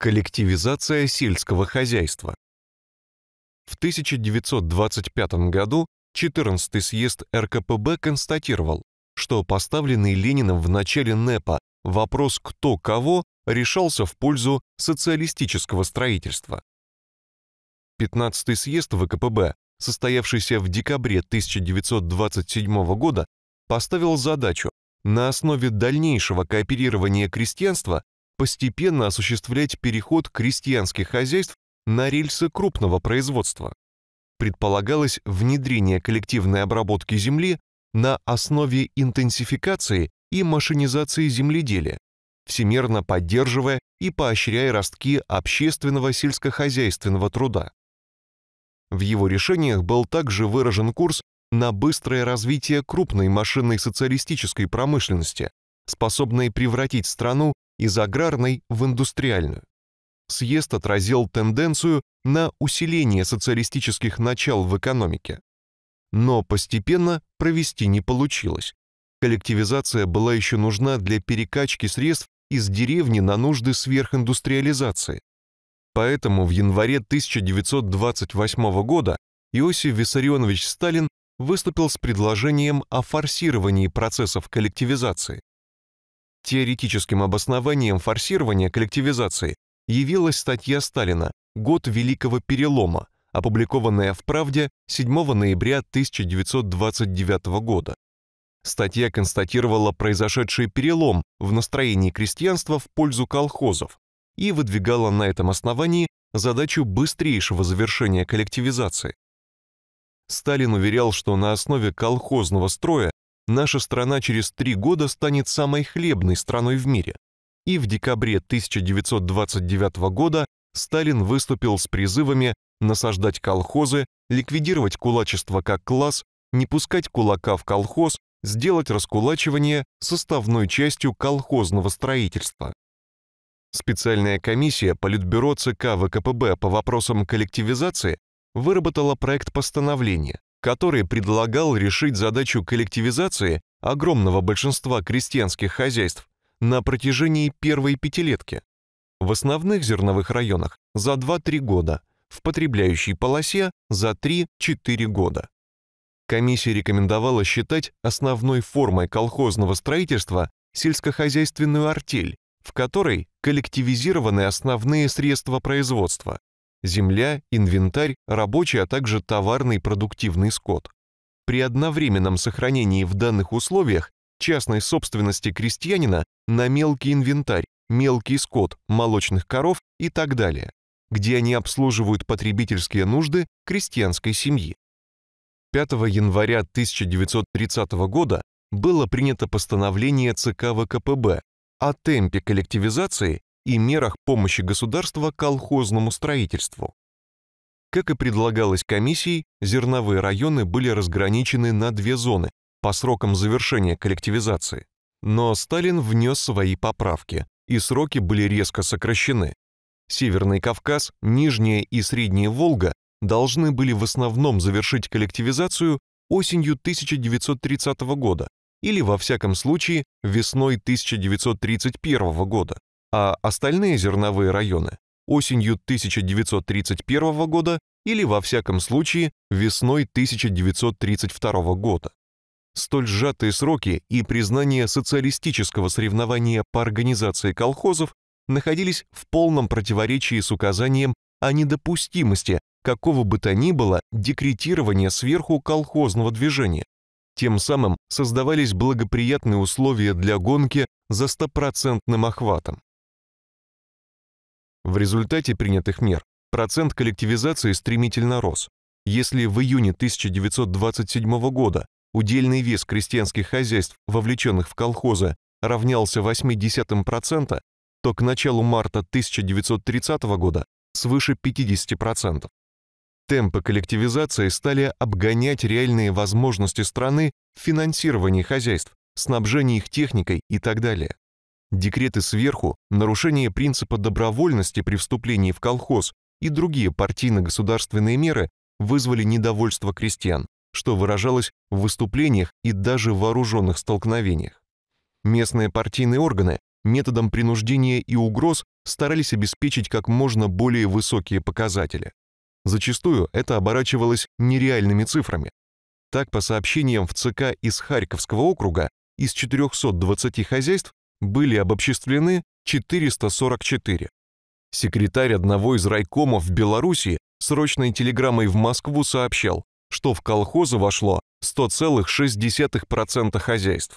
Коллективизация сельского хозяйства. В 1925 году 14 съезд РКПБ констатировал, что поставленный Лениным в начале НЭПа вопрос «кто кого» решался в пользу социалистического строительства. 15-й съезд ВКПБ, состоявшийся в декабре 1927 года, поставил задачу на основе дальнейшего кооперирования крестьянства постепенно осуществлять переход крестьянских хозяйств на рельсы крупного производства. Предполагалось внедрение коллективной обработки земли на основе интенсификации и машинизации земледелия, всемерно поддерживая и поощряя ростки общественного сельскохозяйственного труда. В его решениях был также выражен курс на быстрое развитие крупной машинной социалистической промышленности, способной превратить страну из аграрной в индустриальную. Съезд отразил тенденцию на усиление социалистических начал в экономике. Но постепенно провести не получилось. Коллективизация была еще нужна для перекачки средств из деревни на нужды сверхиндустриализации. Поэтому в январе 1928 года Иосиф Виссарионович Сталин выступил с предложением о форсировании процессов коллективизации. Теоретическим обоснованием форсирования коллективизации явилась статья Сталина «Год Великого Перелома», опубликованная в «Правде» 7 ноября 1929 года. Статья констатировала произошедший перелом в настроении крестьянства в пользу колхозов и выдвигала на этом основании задачу быстрейшего завершения коллективизации. Сталин уверял, что на основе колхозного строя наша страна через три года станет самой хлебной страной в мире. И в декабре 1929 года Сталин выступил с призывами насаждать колхозы, ликвидировать кулачество как класс, не пускать кулака в колхоз, сделать раскулачивание составной частью колхозного строительства. Специальная комиссия Политбюро ЦК ВКПБ по вопросам коллективизации выработала проект постановления, который предлагал решить задачу коллективизации огромного большинства крестьянских хозяйств на протяжении первой пятилетки. В основных зерновых районах за 2-3 года, в потребляющей полосе за 3-4 года. Комиссия рекомендовала считать основной формой колхозного строительства сельскохозяйственную артель, в которой коллективизированы основные средства производства земля, инвентарь, рабочий, а также товарный продуктивный скот. При одновременном сохранении в данных условиях частной собственности крестьянина на мелкий инвентарь, мелкий скот, молочных коров и так далее, где они обслуживают потребительские нужды крестьянской семьи. 5 января 1930 года было принято постановление ЦК ВКПБ о темпе коллективизации и мерах помощи государства колхозному строительству. Как и предлагалось комиссией, зерновые районы были разграничены на две зоны по срокам завершения коллективизации. Но Сталин внес свои поправки, и сроки были резко сокращены. Северный Кавказ, Нижняя и Средняя Волга должны были в основном завершить коллективизацию осенью 1930 года или, во всяком случае, весной 1931 года а остальные зерновые районы осенью 1931 года или, во всяком случае, весной 1932 года. Столь сжатые сроки и признание социалистического соревнования по организации колхозов находились в полном противоречии с указанием о недопустимости какого бы то ни было декретирования сверху колхозного движения. Тем самым создавались благоприятные условия для гонки за стопроцентным охватом. В результате принятых мер процент коллективизации стремительно рос. Если в июне 1927 года удельный вес крестьянских хозяйств, вовлеченных в колхозы, равнялся 0,8%, то к началу марта 1930 года свыше 50%. Темпы коллективизации стали обгонять реальные возможности страны в финансировании хозяйств, снабжении их техникой и так далее. Декреты сверху, нарушение принципа добровольности при вступлении в колхоз и другие партийно-государственные меры вызвали недовольство крестьян, что выражалось в выступлениях и даже вооруженных столкновениях. Местные партийные органы методом принуждения и угроз старались обеспечить как можно более высокие показатели. Зачастую это оборачивалось нереальными цифрами. Так, по сообщениям в ЦК из Харьковского округа, из 420 хозяйств были обобществлены 444. Секретарь одного из райкомов в Белоруссии срочной телеграммой в Москву сообщал, что в колхозы вошло 100,6% хозяйств.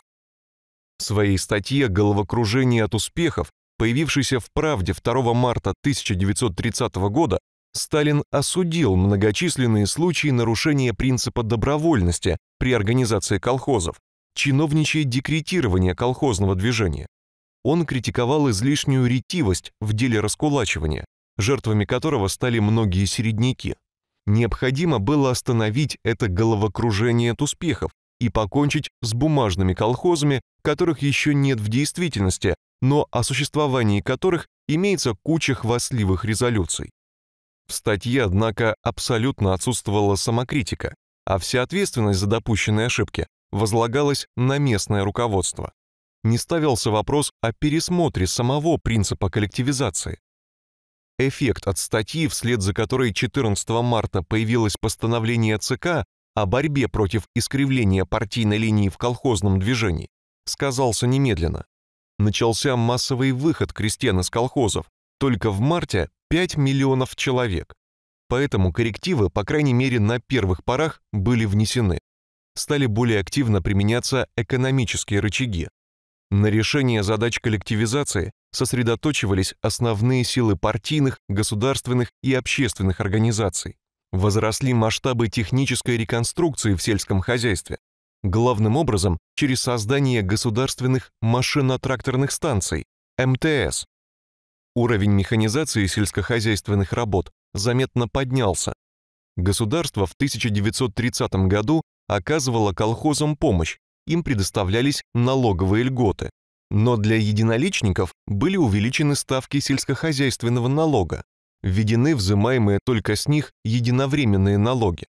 В своей статье «Головокружение от успехов», появившейся в «Правде» 2 марта 1930 года, Сталин осудил многочисленные случаи нарушения принципа добровольности при организации колхозов, чиновничье декретирование колхозного движения. Он критиковал излишнюю ретивость в деле раскулачивания, жертвами которого стали многие середняки. Необходимо было остановить это головокружение от успехов и покончить с бумажными колхозами, которых еще нет в действительности, но о существовании которых имеется куча хвастливых резолюций. В статье, однако, абсолютно отсутствовала самокритика, а вся ответственность за допущенные ошибки возлагалось на местное руководство. Не ставился вопрос о пересмотре самого принципа коллективизации. Эффект от статьи, вслед за которой 14 марта появилось постановление ЦК о борьбе против искривления партийной линии в колхозном движении, сказался немедленно. Начался массовый выход крестьян из колхозов, только в марте 5 миллионов человек. Поэтому коррективы, по крайней мере на первых порах, были внесены стали более активно применяться экономические рычаги. На решение задач коллективизации сосредоточивались основные силы партийных, государственных и общественных организаций. Возросли масштабы технической реконструкции в сельском хозяйстве, главным образом через создание государственных машино-тракторных станций, МТС. Уровень механизации сельскохозяйственных работ заметно поднялся. Государство в 1930 году оказывала колхозам помощь, им предоставлялись налоговые льготы. Но для единоличников были увеличены ставки сельскохозяйственного налога, введены взимаемые только с них единовременные налоги.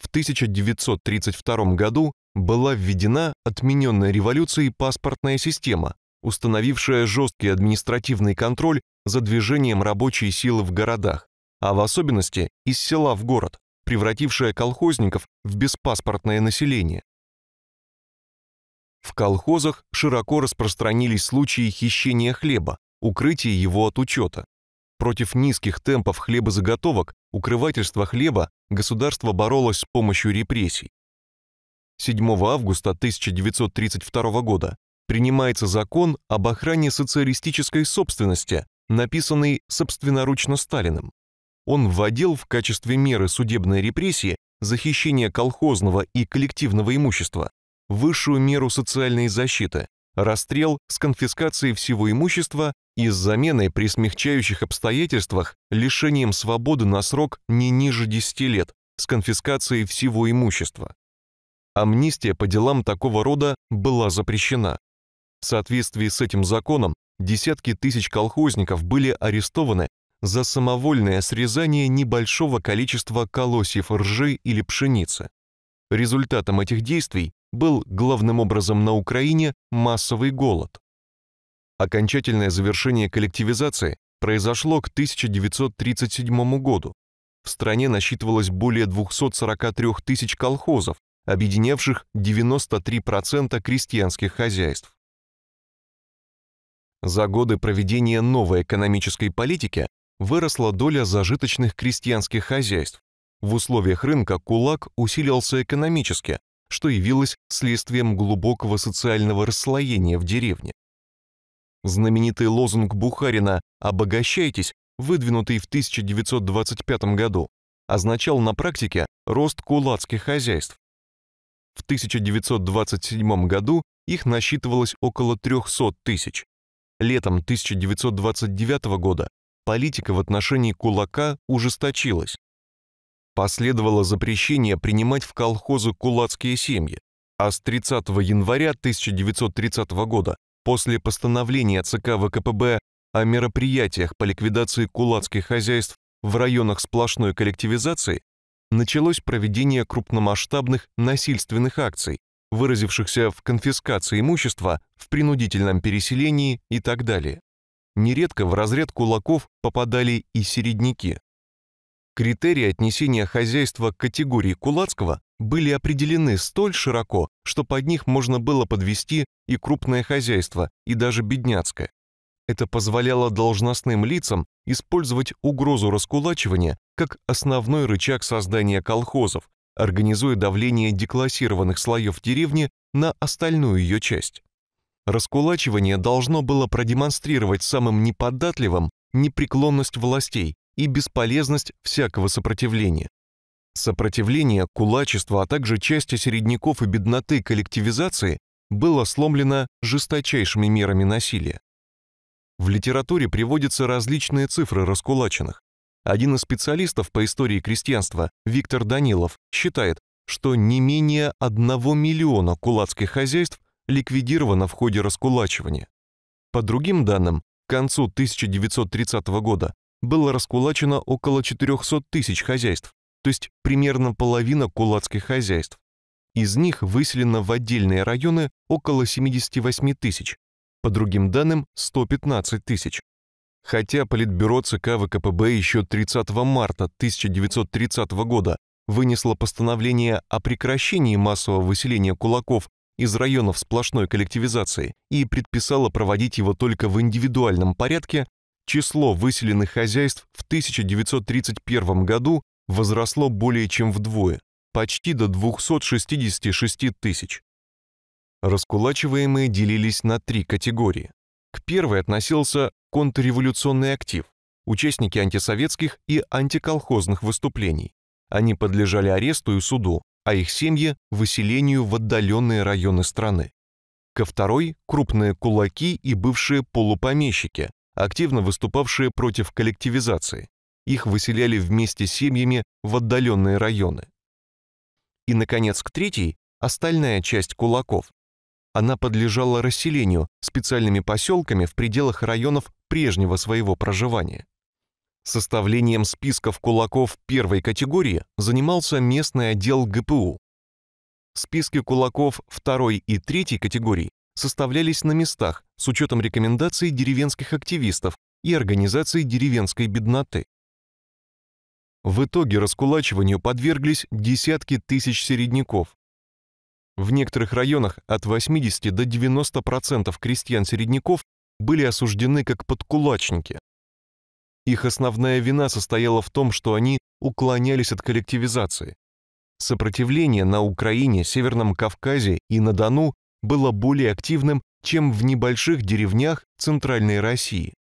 В 1932 году была введена отмененная революцией паспортная система, установившая жесткий административный контроль за движением рабочей силы в городах, а в особенности из села в город превратившая колхозников в беспаспортное население. В колхозах широко распространились случаи хищения хлеба, укрытия его от учета. Против низких темпов хлебозаготовок, укрывательства хлеба государство боролось с помощью репрессий. 7 августа 1932 года принимается закон об охране социалистической собственности, написанный собственноручно Сталиным он вводил в качестве меры судебной репрессии захищение колхозного и коллективного имущества, высшую меру социальной защиты, расстрел с конфискацией всего имущества и с заменой при смягчающих обстоятельствах лишением свободы на срок не ниже 10 лет с конфискацией всего имущества. Амнистия по делам такого рода была запрещена. В соответствии с этим законом десятки тысяч колхозников были арестованы за самовольное срезание небольшого количества колосьев ржи или пшеницы. Результатом этих действий был главным образом на Украине массовый голод. Окончательное завершение коллективизации произошло к 1937 году. В стране насчитывалось более 243 тысяч колхозов, объединявших 93% крестьянских хозяйств. За годы проведения новой экономической политики выросла доля зажиточных крестьянских хозяйств. В условиях рынка кулак усилился экономически, что явилось следствием глубокого социального расслоения в деревне. Знаменитый лозунг Бухарина «Обогащайтесь», выдвинутый в 1925 году, означал на практике рост кулацких хозяйств. В 1927 году их насчитывалось около 300 тысяч. Летом 1929 года политика в отношении кулака ужесточилась. Последовало запрещение принимать в колхозы кулацкие семьи, а с 30 января 1930 года, после постановления ЦК ВКПБ о мероприятиях по ликвидации кулацких хозяйств в районах сплошной коллективизации, началось проведение крупномасштабных насильственных акций, выразившихся в конфискации имущества, в принудительном переселении и так далее нередко в разряд кулаков попадали и середняки. Критерии отнесения хозяйства к категории кулацкого были определены столь широко, что под них можно было подвести и крупное хозяйство, и даже бедняцкое. Это позволяло должностным лицам использовать угрозу раскулачивания как основной рычаг создания колхозов, организуя давление деклассированных слоев деревни на остальную ее часть. Раскулачивание должно было продемонстрировать самым неподатливым непреклонность властей и бесполезность всякого сопротивления. Сопротивление, кулачество, а также части середняков и бедноты коллективизации было сломлено жесточайшими мерами насилия. В литературе приводятся различные цифры раскулаченных. Один из специалистов по истории крестьянства, Виктор Данилов, считает, что не менее одного миллиона кулацких хозяйств ликвидировано в ходе раскулачивания. По другим данным, к концу 1930 года было раскулачено около 400 тысяч хозяйств, то есть примерно половина кулацких хозяйств. Из них выселено в отдельные районы около 78 тысяч, по другим данным 115 тысяч. Хотя Политбюро ЦК ВКПБ еще 30 марта 1930 года вынесло постановление о прекращении массового выселения кулаков из районов сплошной коллективизации и предписала проводить его только в индивидуальном порядке, число выселенных хозяйств в 1931 году возросло более чем вдвое, почти до 266 тысяч. Раскулачиваемые делились на три категории. К первой относился контрреволюционный актив, участники антисоветских и антиколхозных выступлений. Они подлежали аресту и суду, а их семьи – выселению в отдаленные районы страны. Ко второй – крупные кулаки и бывшие полупомещики, активно выступавшие против коллективизации. Их выселяли вместе с семьями в отдаленные районы. И, наконец, к третьей – остальная часть кулаков. Она подлежала расселению специальными поселками в пределах районов прежнего своего проживания. Составлением списков кулаков первой категории занимался местный отдел ГПУ. Списки кулаков второй и третьей категорий составлялись на местах с учетом рекомендаций деревенских активистов и организаций деревенской бедноты. В итоге раскулачиванию подверглись десятки тысяч середняков. В некоторых районах от 80 до 90% крестьян-середняков были осуждены как подкулачники. Их основная вина состояла в том, что они уклонялись от коллективизации. Сопротивление на Украине, Северном Кавказе и на Дону было более активным, чем в небольших деревнях Центральной России.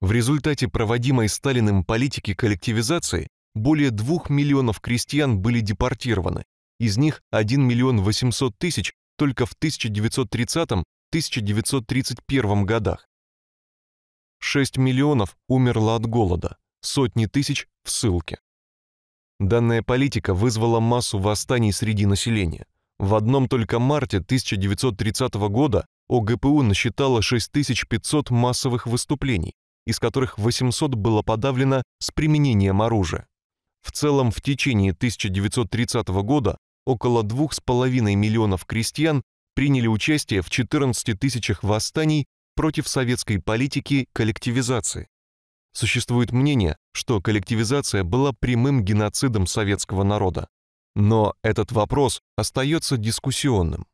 В результате проводимой Сталиным политики коллективизации более 2 миллионов крестьян были депортированы, из них 1 миллион 800 тысяч только в 1930-1931 годах. 6 миллионов умерло от голода, сотни тысяч в ссылке. Данная политика вызвала массу восстаний среди населения. В одном только марте 1930 года ОГПУ насчитала 6500 массовых выступлений, из которых 800 было подавлено с применением оружия. В целом в течение 1930 года около 2,5 миллионов крестьян приняли участие в 14 тысячах восстаний против советской политики коллективизации. Существует мнение, что коллективизация была прямым геноцидом советского народа. Но этот вопрос остается дискуссионным.